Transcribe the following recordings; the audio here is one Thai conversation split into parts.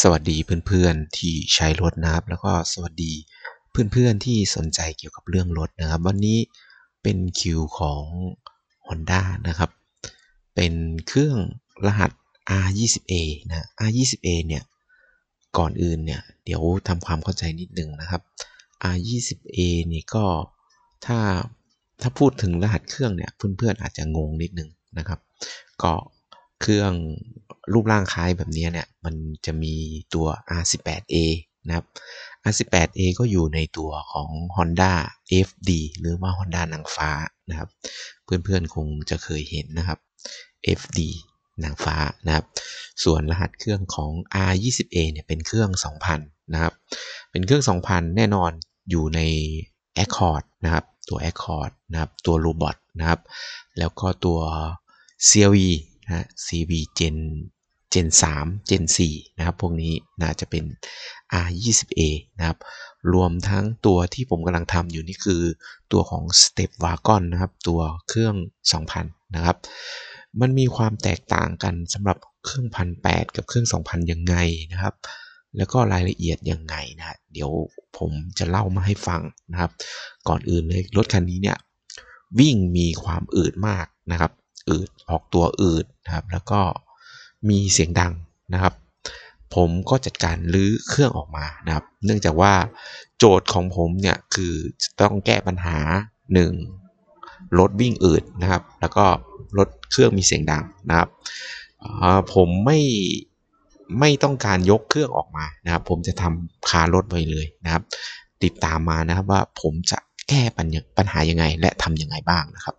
สวัสดีเพื่อนๆที่ใช้รถนะครับ แล้วก็สวัสดี เพื่อนๆที่สนใจเกี่ยวกับเรื่องรถนะครับวันนี้เป็นคิวของ Honda นะครับ เป็นเครื่องรหัส R20A นะ R20A เนี่ยก่อนอื่นเนี่ย เดี๋ยวทำความเข้าใจนิดนึงนะครับ R20A นี่ก็ถ้าถ้าพูดถึงรหัสเครื่องเนี่ยเพื่อนๆอาจจะงงนิดนึงนะครับก็เครื่องรูปร่างคล้ายแบบนี้เนี่ย มันจะมีตัว R18A นะครับ R18A ก็อยู่ในตัวของ Honda FD หรือว่า Honda นางฟ้านะครับเพื่อนๆ คงจะเคยเห็นนะครับ FD นางฟ้านะครับส่วนรหัสเครื่องของ R20A เนี่ยเป็นเครื่อง 2000 นะครับ เป็นเครื่อง 2000 แน่นอนอยู่ใน Accord นะครับ ตัว Accord นะครับ ตัว Robot นะครับ แล้วก็ตัว CLE นะ CV Gen Gen 3 Gen 4นะครับ พวกนี้น่าจะเป็น R20A นะครับ รวมทั้งตัวที่ผมกำลังทำอยู่นี่คือตัวของ Step Wagon นะครับ ตัวเครื่อง 2000 นะครับ มันมีความแตกต่างกันสำหรับเครื่อง1008กับเครื่อง 2000 ยังไงนะครับ แล้วก็รายละเอียดยังไงนะเดี๋ยวผมจะเล่ามาให้ฟังนะครับ ก่อนอื่นเลย รถคันนี้เนี่ยวิ่งมีความอืดมากนะครับอืดออกตัวอืดนะครับแล้วก็มีเสียงดังนะครับ ผมก็จัดการรื้อเครื่องออกมานะครับ เนื่องจากว่าโจทย์ของผมเนี่ยคือต้องแก้ปัญหา 1. รถวิ่งอืดนะครับแล้วก็รถเครื่องมีเสียงดังนะครับผมไม่ไม่ต้องการยกเครื่องออกมานะครับผมจะทำคารถไปเลยนะครับติดตามมานะครับว่าผมจะแก้ปัญหายังไงและทำยังไงบ้างนะครับ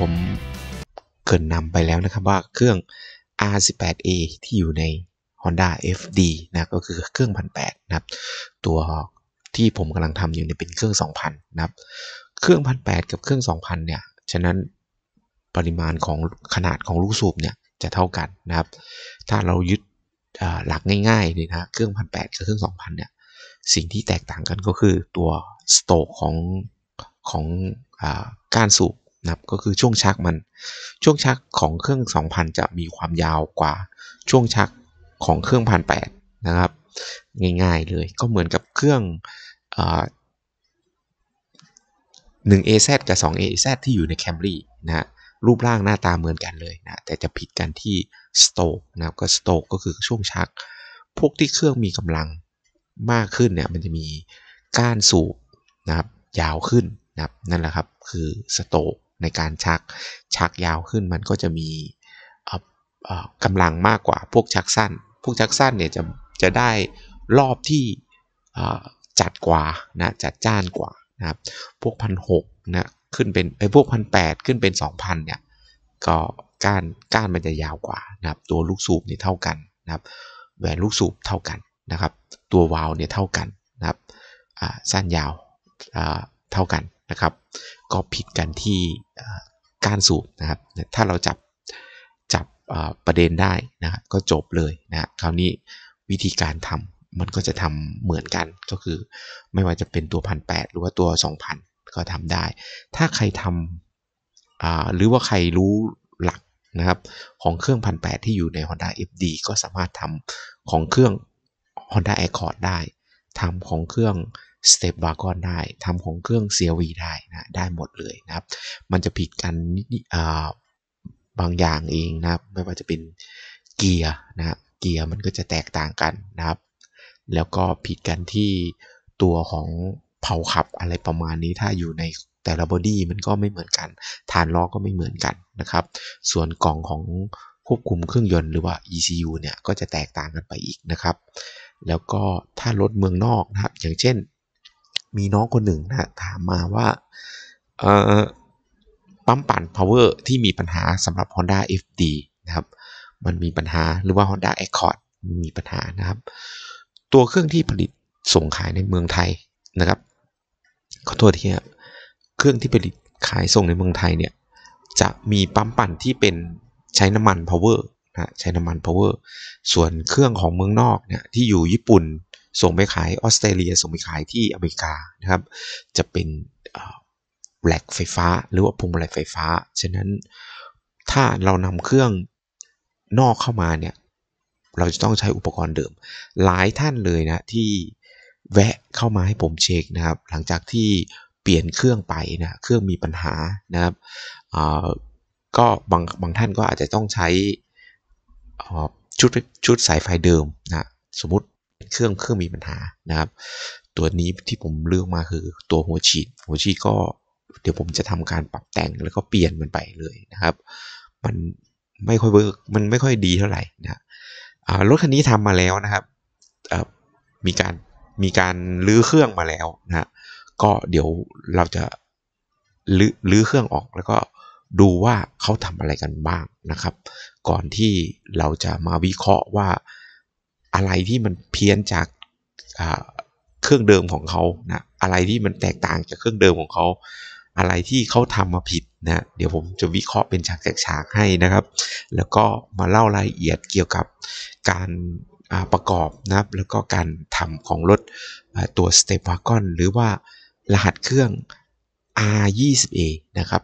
ผมเกินนำไปแล้วนะครับว่าเครื่อง R18A ที่อยู่ใน Honda FD นะก็คือเครื่องพันแปดนะครับตัวที่ผมกำลังทำอยู่เนี่ยเป็นเครื่อง 2,000นะครับเครื่องพันแปดกับเครื่อง 2,000เนี่ยฉะนั้นปริมาณของขนาดของลูกสูบเนี่ยจะเท่ากันนะครับถ้าเรายึดหลักง่ายๆเลยนะเครื่องพันแปดกับเครื่องสองพันเนี่ยสิ่งที่แตกต่างกันก็คือตัวสโตกของของอกานสูบนะก็คือช่วงชักมัน ช่วงชักของเครื่อง 2000 จะมีความยาวกว่าช่วงชักของเครื่องพันแปดนะครับ ง่ายๆเลย ก็เหมือนกับเครื่องหนึ่ง AZ กับ2 AZ ที่อยู่ใน Camry นะฮะ รูปร่างหน้าตาเหมือนกันเลยนะ แต่จะผิดกันที่ stroke นะครับ ก็ stroke ก็คือช่วงชัก พวกที่เครื่องมีกำลังมากขึ้นเนี่ย มันจะมีก้านสูบนะครับ ยาวขึ้นนะครับ นั่นแหละครับ คือ stroke ในการชักชักยาวขึ้นมันก็จะมีกำลังมากกว่าพวกชักสั้น พวกชักสั้นเนี่ยจะจะได้รอบที่จัดกว่านะจัดจ้านกว่านะครับพวกพันหกนะขึ้นเป็นไอ้พวกพันแปดขึ้นเป็นสองพันเนี่ยก็ก้านก้านมันจะยาวกว่านะครับ ตัวลูกสูบเนี่ยเท่ากันนะครับ แหวนลูกสูบเท่ากันนะครับ ตัววาล์วเนี่ยเท่ากันนะครับสั้นยาวเท่ากันนะครับก็ผิดกันที่การสูบนะครับ ถ้าเราจับจับประเด็นได้นะก็จบเลยนะคราวนี้วิธีการทำมันก็จะทำเหมือนกันก็คือไม่ว่าจะเป็นตัวพันแหรือว่าตัว 2,000 ก็ทำได้ ถ้าใครทำหรือว่าใครรู้หลักนะครับของเครื่องพันแที่อยู่ใน Honda FD ก็สามารถทำของเครื่อง Honda Accord ได้ทำของเครื่องสเตปวา์กอนได้ทำของเครื่อง CLV ได้นะได้หมดเลยนะครับ มันจะผิดกันนิดบางอย่างเองนะครับ ไม่ว่าจะเป็น เกียร์นะเกียร์มันก็จะแตกต่างกันนะครับแล้วก็ผิดกันที่ตัวของเผาขับอะไรประมาณนี้ถ้าอยู่ในแต่ละบอดี้มันก็ไม่เหมือนกันฐานล้อก็ไม่เหมือนกันนะครับ ส่วนกล่องของควบคุมเครื่องยนต์หรือว่า ECU เนี่ยก็จะแตกต่างกันไปอีกนะครับ แล้วก็ถ้ารถเมืองนอกนะครับ อย่างเช่นมีน้องคนหนึ่งนะถามมาว่าปั๊มปั่น power ที่มีปัญหาสำหรับ Honda FD นะครับมันมีปัญหาหรือว่า Honda Accord มีปัญหานะครับตัวเครื่องที่ผลิตส่งขายในเมืองไทยนะครับขอโทษทีครับเครื่องที่ผลิตขายส่งในเมืองไทยเนี่ยจะมีปั๊มปั่นที่เป็นใช้น้ำมัน power นะใช้น้ำมัน power ส่วนเครื่องของเมืองนอกเนี่ยที่อยู่ญี่ปุ่นส่งไปขายออสเตรเลีย ส่งไปขายที่อเมริกานะครับ จะเป็นแบล็กไฟฟ้า หรือว่าพวงมาลัยไฟฟ้า ฉะนั้นถ้าเรานำเครื่องนอกเข้ามาเนี่ย เราจะต้องใช้อุปกรณ์เดิม หลายท่านเลยนะที่แวะเข้ามาให้ผมเช็คนะครับ หลังจากที่เปลี่ยนเครื่องไปนะ เครื่องมีปัญหานะครับก็บางบางท่านก็อาจจะต้องใช้ชุดชุดสายไฟเดิมนะ สมมติเครื่องเครื่องมีปัญหานะครับ ตัวนี้ที่ผมเลือกมาคือตัวหัวฉีดหัวฉีดก็เดี๋ยวผมจะทำการปรับแต่งแล้วก็เปลี่ยนมันไปเลยนะครับ มันไม่ค่อยเวิร์กมันไม่ค่อยดีเท่าไหร่นะรถคันนี้ทำมาแล้วนะครับมีการมีการลื้อเครื่องมาแล้วนะ ก็เดี๋ยวเราจะลื้อเครื่องออก แล้วก็ดูว่าเขาทำอะไรกันบ้างนะครับ ก่อนที่เราจะมาวิเคราะห์ว่าอะไรที่มันเพี้ยนจากเครื่องเดิมของเขานะอะไรที่มันแตกต่างจากเครื่องเดิมของเขา อะไรที่เขาทำมาผิดนะ เดี๋ยวผมจะวิเคราะห์เป็นฉากฉากให้นะครับ แล้วก็มาเล่ารายละเอียดเกี่ยวกับการประกอบนะครับ แล้วก็การทำของรถตัวสเตปวากอนหรือว่ารหัสเครื่อง R20A นะครับ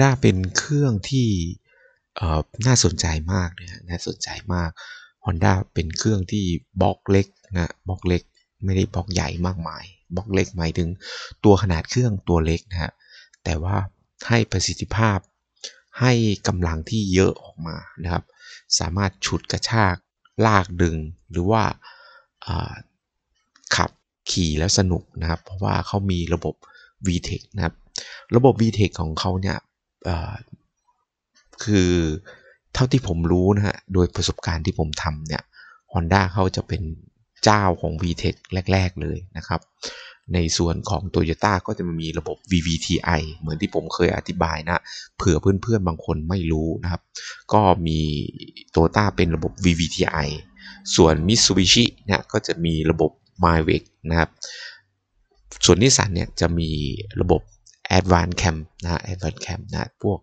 ด้าเป็นเครื่องที่น่าสนใจมากนะน่าสนใจมาก Honda เป็นเครื่องที่บล็อกเล็กนะบล็อกเล็ก ไม่ได้บล็อกใหญ่มากมายบล็อกเล็กหมายถึงตัวขนาดเครื่องตัวเล็กนะฮะแต่ว่าให้ประสิทธิภาพให้กำลังที่เยอะออกมานะครับ สามารถฉุดกระชากลากดึง หรือว่าขับขี่แล้วสนุกนะครับเพราะว่าเขามีระบบ VTEC นะครับระบบ VTEC ของเขาเนี่ยคือเท่าที่ผมรู้นะฮะ โดยประสบการณ์ที่ผมทำเนี่ย Honda เขาจะเป็นเจ้าของ VTEC แรก ๆ เลยนะครับ ในส่วนของ Toyota ก็จะมีระบบ VVTi เหมือนที่ผมเคยอธิบายนะเผื่อเพื่อนๆบางคนไม่รู้นะครับ ก็มี Toyota เป็นระบบ VVTi ส่วน Mitsubishi เนี่ยก็จะมีระบบ m y w e c นะครับ ส่วนนิสสันเนี่ยจะมีระบบ Advanced Camp นะ Advanced Camp นะ พวก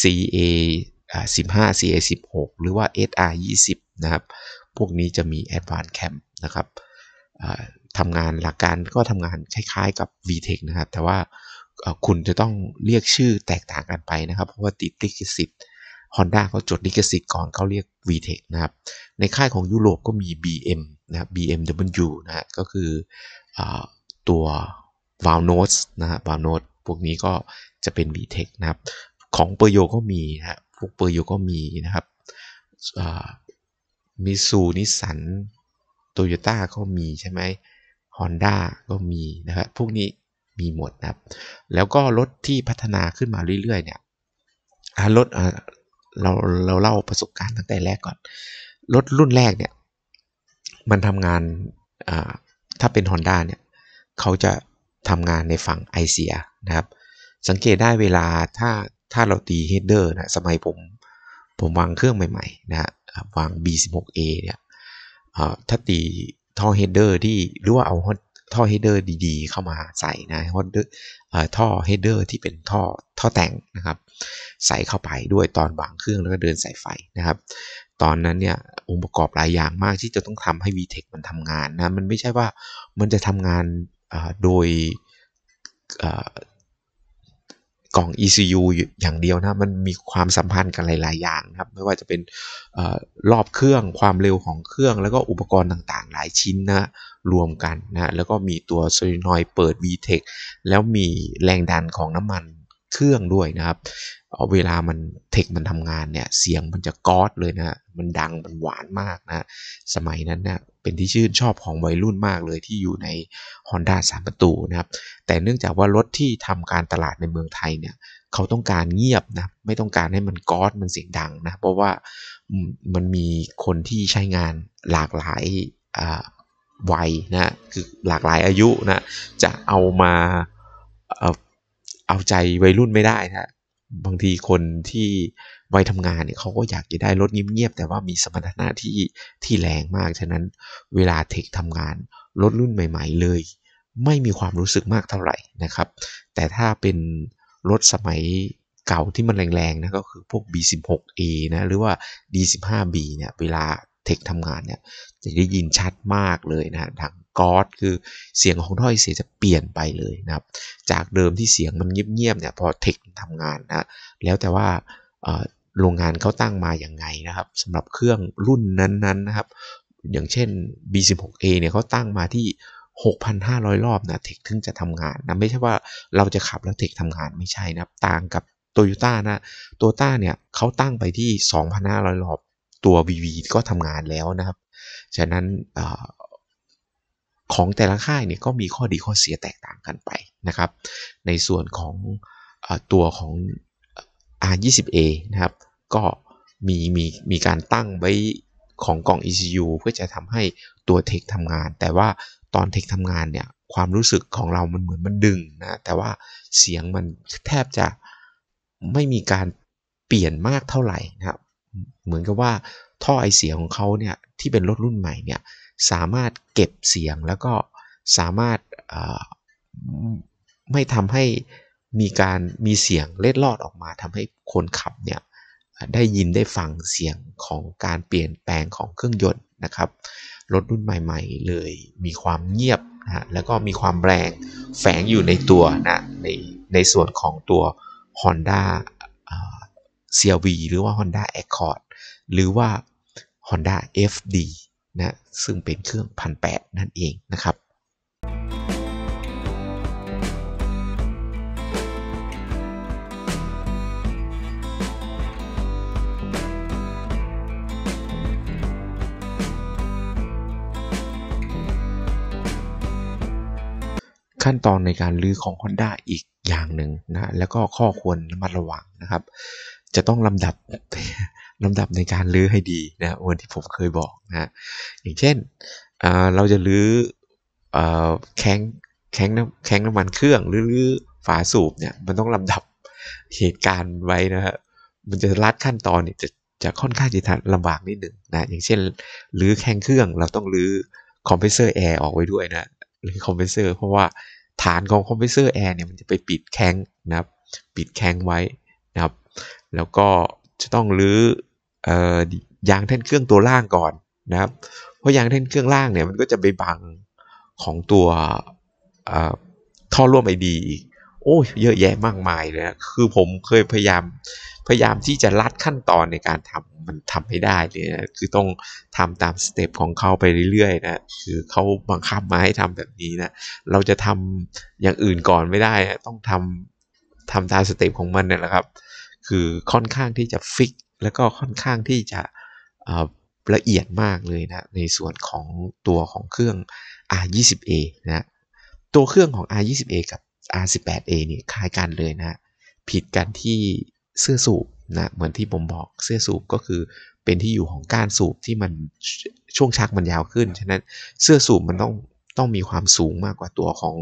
CA 15 CA 16หรือว่า SR 20นะครับ พวกนี้จะมี Advanced Camp นะครับทำงานหลักการก็ทำงานคล้ายๆกับ VTech นะครับ แต่ว่าคุณจะต้องเรียกชื่อแตกต่างกันไปนะครับ เพราะว่าติดลิขสิทธิ์ Honda เขาจดลิขสิทธิ์ก่อนเขาเรียก VTech นะครับ ในค่ายของยุโรปก็มี BM นะครับ BMW นะฮะก็คือตัว v a l n o t e นะฮะ v a l n o t e พวกนี้ก็จะเป็น v t e c คนะครับ ของเปอร์โยก็มีนะพวกเปอร์โยก็มีนะครับมิซูนิสันโตโยต้าก็มีใช่ไหมฮอนด้าก็มีนะครับพวกนี้มีหมดนะครับ แล้วก็รถที่พัฒนาขึ้นมาเรื่อยๆเนี่ยรถเราเราเล่าประสบการณ์ตั้งแต่แรกก่อน รถรุ่นแรกเนี่ย มันทำงานถ้าเป็น Honda เนี่ยเขาจะทำงานในฝั่งไอเสียนะครับสังเกตได้เวลาถ้าถ้าเราตีเฮดเดอร์นะสมัยผมผมวางเครื่องใหม่ๆนะวาง B16A เนี่ยถ้าตีท่อเฮดเดอร์ที่หรือว่าเอาท่อเฮดเดอร์ดีๆ เข้ามาใส่นะฮอเดอร์ท่อเฮดเดอร์ที่เป็นท่อท่อแต่งนะครับใส่เข้าไปด้วยตอนวางเครื่องแล้วก็เดินสายไฟนะครับ ตอนนั้นเนี่ย องค์ประกอบหลายอย่างมากที่จะต้องทำให้ v t e c มันทำงานนะ มันไม่ใช่ว่ามันจะทำงานโดยกล่อง ECU อย่างเดียวนะ มันมีความสัมพันธ์กันหลายๆ อย่างนะครับ ไม่ว่าจะเป็นอรอบเครื่อง ความเร็วของเครื่อง แล้วก็อุปกรณ์ต่างๆ หลายชิ้นนะ รวมกันนะ แล้วก็มีตัวโซลินอยเปิด VTEC แล้วมีแรงดันของน้ำมันเครื่องด้วยนะครับเวลามัน เทคมันทำงาน เนี่ย เสียงมันจะ ก๊อด เลยนะมันดังมันหวานมากนะ สมัยนั้นเนี่ย เป็นที่ชื่นชอบของวัยรุ่นมากเลยที่อยู่ใน Honda 3ประตูนะครับ แต่เนื่องจากว่ารถที่ทำการตลาดในเมืองไทยเนี่ย เขาต้องการเงียบนะ ไม่ต้องการให้มันก๊อด มันเสียงดังนะ เพราะว่ามันมีคนที่ใช้งานหลากหลายวัยนะ คือหลากหลายอายุนะ จะเอามาเอาใจวัยรุ่นไม่ได้นะบางทีคนที่วัยทำงานเนี่ยเขาก็อยากจะได้รถเงียบๆแต่ว่ามีสมรรถนะที่ที่แรงมากฉะนั้นเวลาเทคทำงานรถรุ่นใหม่ ๆ เลย ไม่มีความรู้สึกมากเท่าไหร่นะครับ แต่ถ้าเป็นรถสมัยเก่าที่มันแรงๆนะก็คือพวก B16A นะ หรือว่า D15B เนี่ยเวลาเทคทำงานเนี่ยจะได้ยินชัดมากเลยนะทั้งกอสคือเสียงของถ้อยเสียจะเปลี่ยนไปเลยนะครับ จากเดิมที่เสียงมันเงียบๆเนี่ยพอเทคทำงานนะแล้วแต่ว่าโรงงานเขาตั้งมาอย่างไงนะครับสำหรับเครื่องรุ่นนั้นๆนะครับ อย่างเช่น B16A เนี่ยเขาตั้งมาที่ 6,500 รอบนะเทคถึงจะทำงานนะไม่ใช่ว่าเราจะขับแล้วเทคทำงานไม่ใช่นะต่างกับโตโยต้านะโตโยต้าเนี่ยเขาตั้งไปที่2,500รอบตัว VV ก็ทำงานแล้วนะครับฉะนั้นของแต่ละค่ายเนี่ยก็มีข้อดีข้อเสียแตกต่างกันไปนะครับในส่วนของอตัวของ R20A นะครับก็มีมีมีการตั้งไว้ของกล่อง ECU เพื่อจะทำให้ตัวเทคทำงาน แต่ว่าตอนเทคทำงานเนี่ยความรู้สึกของเรามันเหมือนมันดึงนะแต่ว่าเสียงมันแทบจะไม่มีการเปลี่ยนมากเท่าไหร่นะครับเหมือนกับว่าท่อไอเสียของเขาเนี่ยที่เป็นรถรุ่นใหม่เนี่ยสามารถเก็บเสียงแล้วก็สามารถไม่ทำให้มีการมีเสียงเล็ดลอดออกมาทำให้คนขับเนี่ยได้ยินได้ฟังเสียงของการเปลี่ยนแปลงของเครื่องยนต์นะครับ รถรุ่นใหม่ๆเลยมีความเงียบนะแล้วก็มีความแรงแฝงอยู่ในตัวนะในในส่วนของตัว Honda CRV หรือว่า Honda Accord หรือว่า Honda FD นะซึ่งเป็นเครื่องพันแปนั่นเองนะครับ ขั้นตอนในการลื้อของ Honda อีกอย่างหนึ่งนะแล้วก็ข้อควรระมัดระวังนะครับ จะต้องลำดับลำดับในการลื้อให้ดีนะวันที่ผมเคยบอกนะอย่างเช่น เราจะลื้อแข้งแข้งน้ำแข้งน้ำมันเครื่องหรือฝาสูบเนี่ย มันต้องลำดับเหตุการณ์ไว้นะฮะ มันจะลัดขั้นตอนเนี่ยจะจะค่อนข้างจะลำบากนิดหนึ่งนะ อย่างเช่น รื้อแข้งเครื่อง เราต้องรื้อคอมเพรสเซอร์แอร์ออกไว้ด้วยนะ หรือคอมเพรสเซอร์ เพราะว่าฐานของคอมเพรสเซอร์แอร์เนี่ย มันจะไปปิดแข้งนะครับ ปิดแข้งไว้นะครับ แล้วก็จะต้องรื้อยางแท่นเครื่องตัวล่างก่อนนะครับ เพราะยางแท่นเครื่องล่างเนี่ยมันก็จะไปบัง ของตัวท่อร่วมไอดีอโอ้ เยอะแยะมากมายเลยนะ คือผมเคยพยายามพยายามที่จะลัดขั้นตอนในการทำมันทำให้ได้เลยนะคือต้องทำตามสเต็ปของเขาไปเรื่อยๆนะ คือเขาบังคับมาให้ทำแบบนี้นะ เราจะทำอย่างอื่นก่อนไม่ได้นะต้องทำทำตามสเต็ปของมันเนี่ยแหละครับ คือค่อนข้างที่จะฟิกแล้วก็ค่อนข้างที่จะละเอียดมากเลยนะในส่วนของตัวของเครื่อง R20A นะตัวเครื่องของ R20A กับ R18A นี่คล้ายกันเลยนะผิดกันที่เสื้อสูบนะเหมือนที่ผมบอกเสื้อสูบก็คือเป็นที่อยู่ของก้านสูบที่มันช่วงชักมันยาวขึ้นฉะนั้นเสื้อสูบมันต้องต้องมีความสูงมากกว่าตัวของ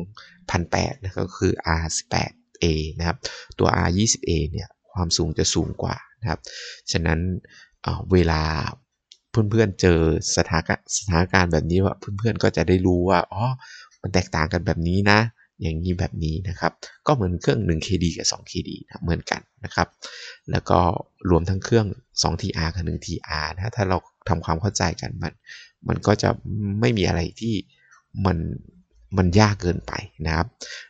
พันแปดนะก็คือ R18A นะครับตัว R20A เนี่ยความสูงจะสูงกว่านะครับ ฉะนั้นเวลาเพื่อนๆเจอสถานสถานการณ์แบบนี้ว่าเพื่อนๆก็จะได้รู้ว่า อ๋อ มันแตกต่างกันแบบนี้นะ อย่างนี้แบบนี้นะครับ ก็เหมือนเครื่อง 1KD กับ 2KD นะเหมือนกันนะครับ แล้วก็รวมทั้งเครื่อง 2TR กับ 1TR นะถ้าเราทำความเข้าใจกันมัน มันก็จะไม่มีอะไรที่มัน มันยากเกินไปนะครับ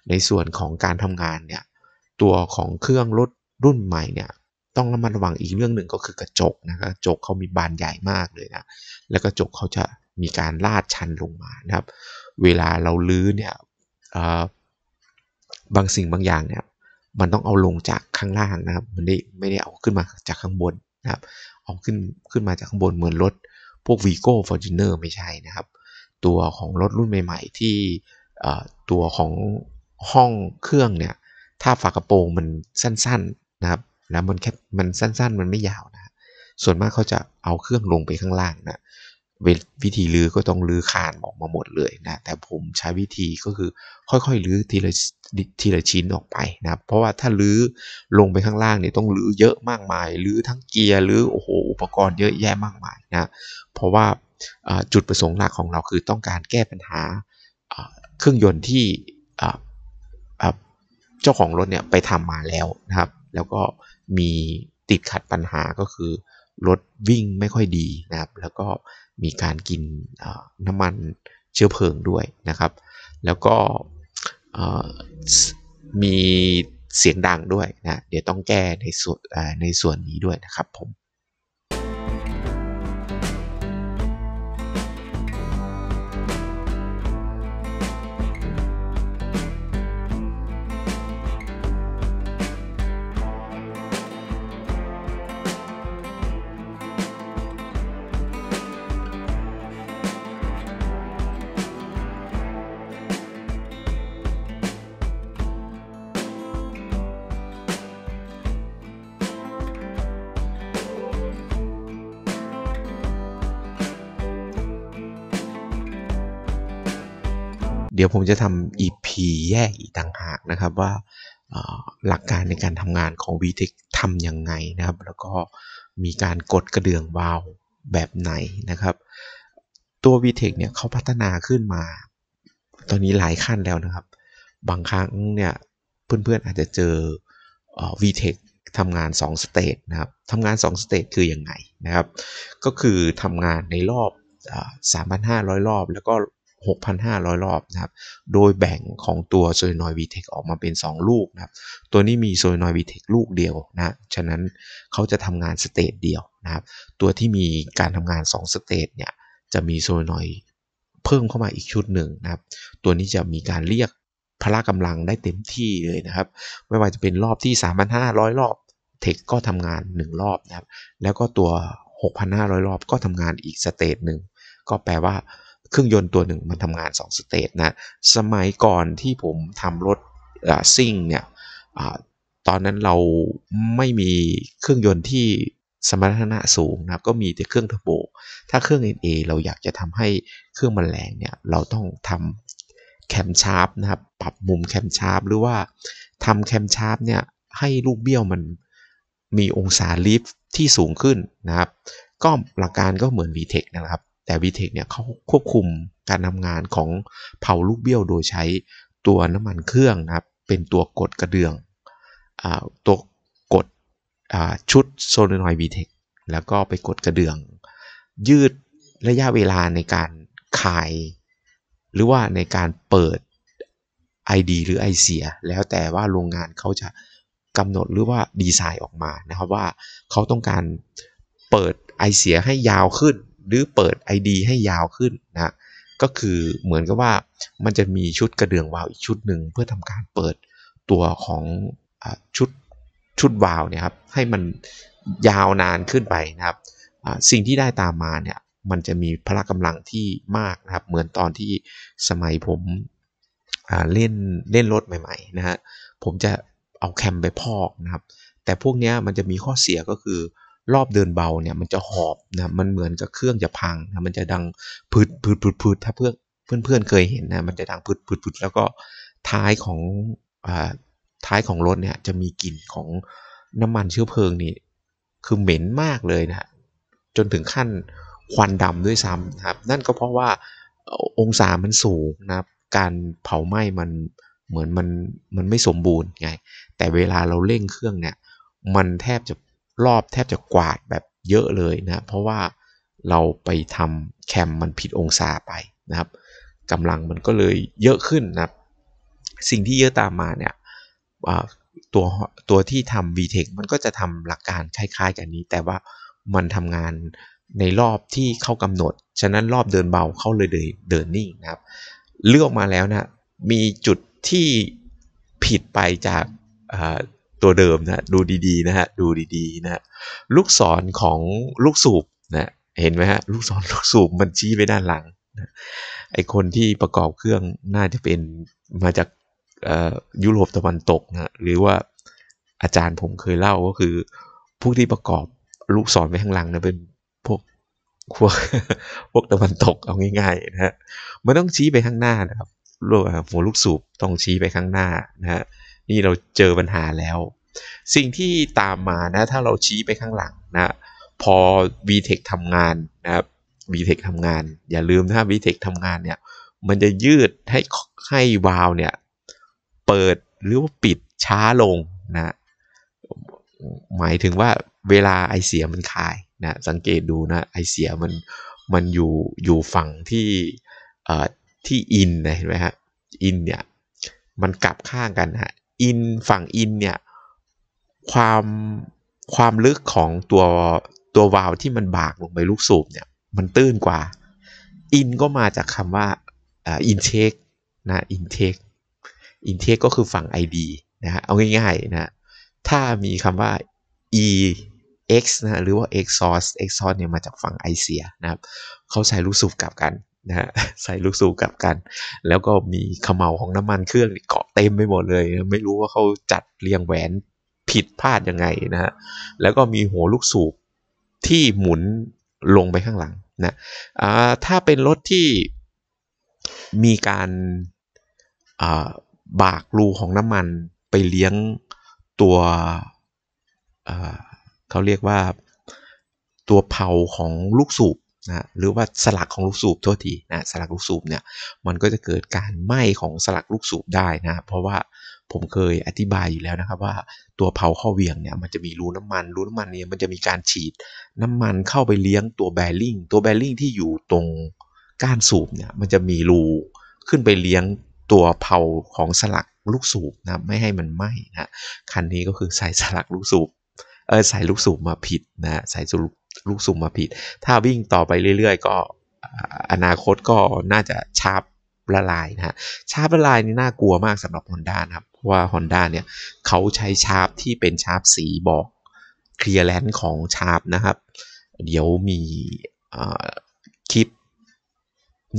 ในส่วนของการทำงานเนี่ย ตัวของเครื่องรถรุ่นใหม่เนี่ยต้องระมัดระวังอีกเรื่องหนึ่งก็คือกระจกนะกระจกเขามีบานใหญ่มากเลยนะ แล้วกระจกเขาจะมีการลาดชันลงมานะครับ เวลาเราลื้อเนี่ยบางสิ่งบางอย่างเนี่ย มันต้องเอาลงจากข้างล่างนะครับมันได้ไม่ได้เอาขึ้นมาจากข้างบนนะครับ เอาขึ้นขึ้นมาจากข้างบนเหมือนรถ พวก v ีโก้ฟอร์จูเนอร์ไม่ใช่นะครับ ตัวของรถรุ่นใหม่ ๆ ที่ตัวของห้องเครื่องเนี่ย ถ้าฝากระโปรงมันสั้น ๆนะครับนะมันแค่มันสั้นๆ มันไม่ยาวนะ ส่วนมากเขาจะเอาเครื่องลงไปข้างล่างนะวิธีลื้อก็ต้องลื้อคานออกมาหมดเลยนะแต่ผมใช้วิธีก็คือค่อยๆลื้อทีละทีละชิ้นออกไปนะเพราะว่าถ้าลื้อลงไปข้างล่างเนี่ยต้องลื้อเยอะมากมายลื้อทั้งเกียร์ลื้อโอ้โหอุปกรณ์เยอะแยะมากมายนะเพราะว่าจุดประสงค์หลักของเราคือต้องการแก้ปัญหาเครื่องยนต์ที่เจ้าของรถเนี่ยไปทำมาแล้วนะครับ แล้วก็มีติดขัดปัญหาก็คือ รถวิ่งไม่ค่อยดีนะครับ แล้วก็มีการกินน้ำมันเชื้อเพลิงด้วยนะครับ แล้วก็มีเสียงดังด้วยนะ เดี๋ยวต้องแก้ในส่วนในส่วนนี้ด้วยนะครับผมดี๋ยวผมจะทำ EP แยกอีกต่างหากนะครับว่าหลักการในการทำงานของ v t e c ทำยังไงนะครับ แล้วก็มีการกดกระเดื่องวาวแบบไหนนะครับ ตัว v t e c เนี่ยเขาพัฒนาขึ้นมา ตอนนี้หลายขั้นแล้วนะครับ บางครั้งเนี่ย เพื่อนๆอาจจะเจอ v t e c ทำงาน2สเตจนะครับทำงาน2สเตจคืออยังไงนะครับ ก็คือทำงานในรอบ 3,500 รอบแล้วก็6,500 รอบนะครับ โดยแบ่งของตัว โซลินอยวีเทคออกมาเป็น 2 ลูกนะครับ ตัวนี้มีโซลินอยวีเทคลูกเดียวนะ ฉะนั้นเขาจะทำงานสเตจเดียวนะครับ ตัวที่มีการทำงาน 2 สเตจเนี่ย จะมีโซลินอยเพิ่มเข้ามาอีกชุดหนึ่งนะครับ ตัวนี้จะมีการเรียกพละกำลังได้เต็มที่เลยนะครับ ไม่ว่าจะเป็นรอบที่ 3,500 รอบเทคก็ทำงาน 1 รอบนะครับแล้วก็ตัว 6,500 รอบก็ทำงานอีกสเตจหนึ่ง ก็แปลว่าเครื่องยนต์ตัวหนึ่งมันทำงาน2สเตจนะ สมัยก่อนที่ผมทำรถซิ่งเนี่ยตอนนั้นเราไม่มีเครื่องยนต์ที่สมรรถนะสูงนะครับ ก็มีแต่เครื่องเทอร์โบถ้าเครื่อง NA เราอยากจะทำให้เครื่องมันแรงเนี่ย เราต้องทำแคมชาร์ปนะครับ ปรับมุมแคมชาร์ปหรือว่าทำแคมชาร์ปเนี่ยให้ลูกเบี้ยวมันมีองศาลิฟที่สูงขึ้นนะครับ ก็หลักการก็เหมือน VTEC นะครับแต่ v t e คเนี่ยเขาควบคุมการทำงานของเผาลูกเบี้ยวโดยใช้ตัวน้ำมันเครื่องนะครับเป็นตัวกดกระเดื่องอตัวกดชุดโซลนอยด์เทคแล้วก็ไปกดกระเดื่องยืดระยะเวลาในการขาย หรือว่าในการเปิด ID หรือไอเสียแล้วแต่ว่าโรงงานเขาจะกำหนดหรือว่าดีไซน์ออกมานะครับว่าเขาต้องการเปิดไอเสียให้ยาวขึ้นหรือเปิด ID ให้ยาวขึ้นนะก็คือเหมือนกับว่ามันจะมีชุดกระเดื่องวาวอีกชุดหนึ่งเพื่อทำการเปิดตัวของอชุดชุดวาวเนี่ยครับให้มันยาวนานขึ้นไปนะครับสิ่งที่ได้ตามมาเนี่ยมันจะมีพละกำลังที่มากนะครับ เหมือนตอนที่สมัยผมเล่นเล่นรถใหม่ๆนะฮะผมจะเอาแคมไปพอกนะครับแต่พวกนี้มันจะมีข้อเสียก็คือรอบเดินเบาเนี่ยมันจะหอบนะมันเหมือน กับเครื่องจะพังนะมันจะดังพืดพืดพืดพืดถ้าเพื่อนเพื่อนเคยเห็นนะมันจะดังพืดพืดพืดแล้วก็ท้ายของอท้ายของรถเนี่ยจะมีกลิ่นของน้ำมันเชื้อเพลิงนี่คือเหม็นมากเลยนะจนถึงขั้นควันดำด้วยซ้ำนะครับ นั่นก็เพราะว่าองศามันสูงนะครับ การเผาไหม้มันเหมือนมัน มันไม่สมบูรณ์ไงแต่เวลาเราเร่งเครื่องเนี่ย มันแทบจะรอบแทบจะกวาดแบบเยอะเลยนะเพราะว่าเราไปทำแคมมันผิดองศาไปนะครับกำลังมันก็เลยเยอะขึ้นนะสิ่งที่เยอะตามมาเนี่ยตัวตัวที่ทำ VTEC มันก็จะทำหลักการคล้ายๆ กันนี้แต่ว่ามันทำงานในรอบที่เข้ากำหนด ฉะนั้นรอบเดินเบาเข้าเลยเดินเดินนิ่งนะครับเลือกมาแล้วนะ มีจุดที่ผิดไปจากตัวเดิมนะดูดีๆนะฮะดูดีๆนะฮะลูกศรของลูกสูบนะเห็นไหมฮะลูกศรลูกสูบมันชี้ไปด้านหลังนะไอคนที่ประกอบเครื่องน่าจะเป็นมาจากยุโรปตะวันตกนะหรือว่าอาจารย์ผมเคยเล่าก็คือพวกที่ประกอบลูกศรไปข้างหลังนะเป็นพวกพวกพวกตะวันตกเอาง่าย ๆ นะฮะมันต้องชี้ไปข้างหน้านะครับลูกหัวลูกสูบต้องชี้ไปข้างหน้านะฮะนี่เราเจอปัญหาแล้ว สิ่งที่ตามมานะ ถ้าเราชี้ไปข้างหลังนะ พอ VTech ทำงานนะครับ VTech ทำงาน อย่าลืมถ้า VTech ทำงานเนี่ย มันจะยืดให้ให้วาลเนี่ยเปิดหรือว่าปิดช้าลงนะหมายถึงว่าเวลาไอเสียมันคายนะสังเกตดูนะไอเสียมันมันอยู่อยู่ฝั่งที่อ่ที่อินนะเห็นไหมฮะอินเนี่ยมันกลับข้างกันฮะอินฝั่งอินเนี่ย ความ ความลึกของตัว ตัว วาล์วที่มันบากลงไปลูกสูบเนี่ย มันตื้นกว่าอินก็มาจากคำว่าอินเทคนะอินเทคอินเทคก็คือฝั่ง ID นะะเอาง่ายๆนะถ้ามีคำว่า e x นะหรือว่า exhaust exhaust เนี่ย มาจากฝั่งไอเซียนะครับเขาใช้ลูกสูบกลับกันนะฮะใส่ลูกสูบกลับกัน แล้วก็มีขมเาของน้ำมันเครื่องเกาะเต็มไปหมดเลย ไม่รู้ว่าเขาจัดเรียงแหวนผิดพลาดยังไงนะฮะแล้วก็มีหัวลูกสูบที่หมุนลงไปข้างหลังนะอ่าถ้าเป็นรถที่มีการอ่าบากรูของน้ำมันไปเลี้ยงตัว เขาเรียกว่าตัวเผาของลูกสูบนะหรือว่าสลักของลูกสูบทั่วทีนะสลักลูกสูบเนี่ยมันก็จะเกิดการไหม้ของสลักลูกสูบได้นะเพราะว่าผมเคยอธิบายอยู่แล้วนะครับว่าตัวเผาข้อเวียงเนี่ยมันจะมีรูน้ำมันรูน้ำมันเนี่ยมันจะมีการฉีดน้ำมันเข้าไปเลี้ยงตัวแบริ่งตัวแบริ่งที่อยู่ตรงก้านสูบเนี่ยมันจะมีรูขึ้นไปเลี้ยงตัวเผาของสลักลูกสูบนะไม่ให้มันไหม้นะคันนี้ก็คือใส่สลักลูกสูบเออใส่ลูกสูบมาผิดนะใส่สลักลูกสุ่มมาผิด ถ้าวิ่งต่อไปเรื่อยๆก็อนาคตก็น่าจะชาบละลายนะฮะ ชาบละลายนี่น่ากลัวมากสำหรับ Honda นะครับ เพราะว่า Honda เนี่ยเขาใช้ชาบที่เป็นชาบสีบอกเคลียร์แลนด์ของชาบนะครับ เดี๋ยวมีคลิป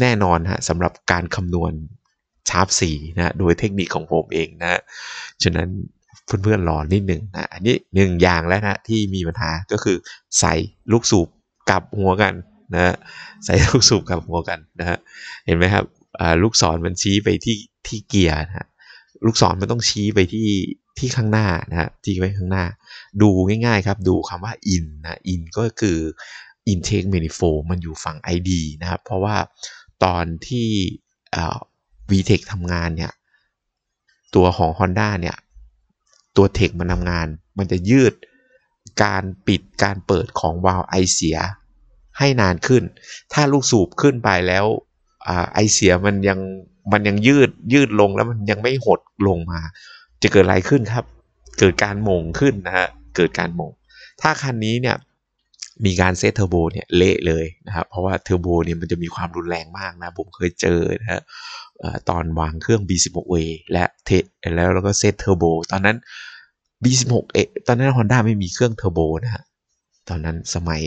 แน่นอนฮะสำหรับการคำนวณชาร์ปนะ โดยเทคนิคของผมเองนะ ฉะนั้นเพื่อนๆรอนิดหนึ่งนะ อันนี้หนึ่งอย่างแล้วนะที่มีปัญหาก็คือ ใส่ลูกสูบกับหัวกันนะใส่ลูกสูบกับหัวกันนะฮะเห็นไหมครับลูกศรมันชี้ไปที่ที่เกียร์นะลูกศรมันต้องชี้ไปที่ที่ข้างหน้านะฮะที่ไ้ข้างหน้า ดูง่ายๆครับดูคำว่า in นะ in ก็คือ intake manifold มันอยู่ฝั่ง ID นะครับเพราะว่าตอนที่ VTEC ทำงานเนี่ยตัวของ Honda เนี่ยตัวเทคมันทำงานมันจะยืดการปิดการเปิดของวาล์วไอเสียให้นานขึ้น ถ้าลูกสูบขึ้นไปแล้วอไอเสียมันยังมันยังยืดยืดลงแล้วมันยังไม่หดลงมา จะเกิดอะไรขึ้นครับ เกิดการหม่งขึ้นนะฮะเกิดการหม่งถ้าคันนี้เนี่ยมีการเซตเทอร์โบเนี่ยเละเลยนะครับ เพราะว่าเทอร์โบเนี่ยมันจะมีความรุนแรงมากนะผมเคยเจอนะฮะตอนวางเครื่อง B16A และเทแล้วแล้วก็เซตเทอร์โบตอนนั้น B16A ตอนนั้น Honda ไม่มีเครื่องเทอร์โบนะฮะตอนนั้นสมัย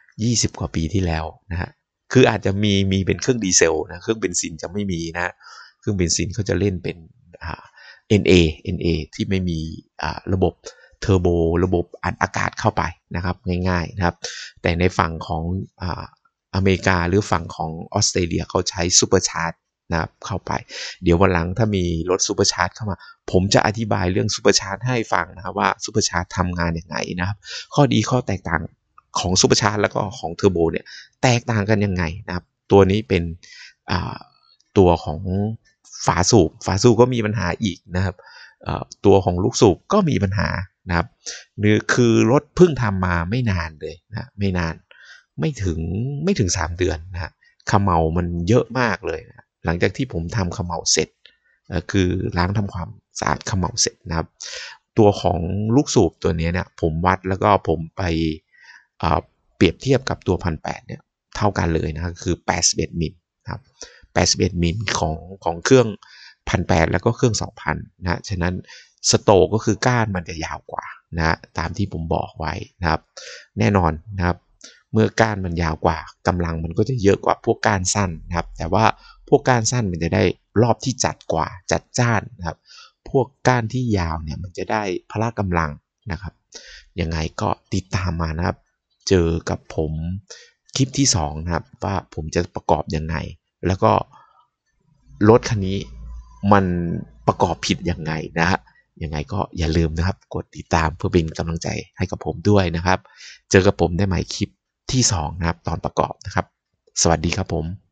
20 กว่าปีที่แล้วนะฮะคืออาจจะมีมีเป็นเครื่องดีเซลนะเครื่องเบนซินจะไม่มีนะเครื่องเบนซินเขาจะเล่นเป็น NA NA ที่ไม่มีระบบเทอร์โบระบบอัดอากาศเข้าไปนะครับง่ายๆนะครับแต่ในฝั่งของออเมริกาหรือฝั่งของออสเตรเลียเขาใช้ซูเปอร์ชาร์จนะครับเข้าไปเดี๋ยววันหลังถ้ามีรถซูเปอร์ชาร์จเข้ามา ผมจะอธิบายเรื่องซูเปอร์ชาร์จให้ฟังนะว่าซูเปอร์ชาร์จทำงานอย่างไรนะครับข้อดีข้อแตกต่างของซูเปอร์ชาร์จแล้วก็ของเทอร์โบเนี่ยแตกต่างกันยังไงนะครับ ตัวนี้เป็นตัวของฝาสูบฝาสูบก็มีปัญหาอีกนะครับตัวของลูกสูบก็มีปัญหานะครับคือรถเพิ่งทำมาไม่นานเลยนะไม่นานไม่ถึงไม่ถึง 3 เดือนนะขมเมามันเยอะมากเลยนะหลังจากที่ผมทำขมเหลาเสร็จคือล้างทำความสะอาดขมเหลาเสร็จนะครับ ตัวของลูกสูบตัวนี้เนี่ยผมวัดแล้วก็ผมไปเปรียบเทียบกับตัวพันแปดเนี่ยเท่ากันเลยนะคือ81มิลครับ81มิลของของเครื่องพันแปดแล้วก็เครื่อง 2000นะฉะนั้นสโตก็คือก้านมันจะยาวกว่านะ ตามที่ผมบอกไว้นะครับ แน่นอนนะครับเมื่อก้านมันยาวกว่ากำลังมันก็จะเยอะกว่าพวกก้านสั้นนะครับ แต่ว่าพวกก้านสั้นมันจะได้รอบที่จัดกว่าจัดจ้านนะครับ พวกก้านที่ยาวเนี่ยมันจะได้พละกำลังนะครับยังไงก็ติดตามมานะครับ เจอกับผมคลิปที่2นะครับว่าผมจะประกอบยังไง แล้วก็รถคันนี้มันประกอบผิดยังไงนะฮะยังไงก็อย่าลืมนะครับกดติดตามเพื่อเป็นกำลังใจให้กับผมด้วยนะครับ เจอกับผมได้ใหม่คลิปที่2นะครับ ตอนประกอบนะครับ สวัสดีครับผม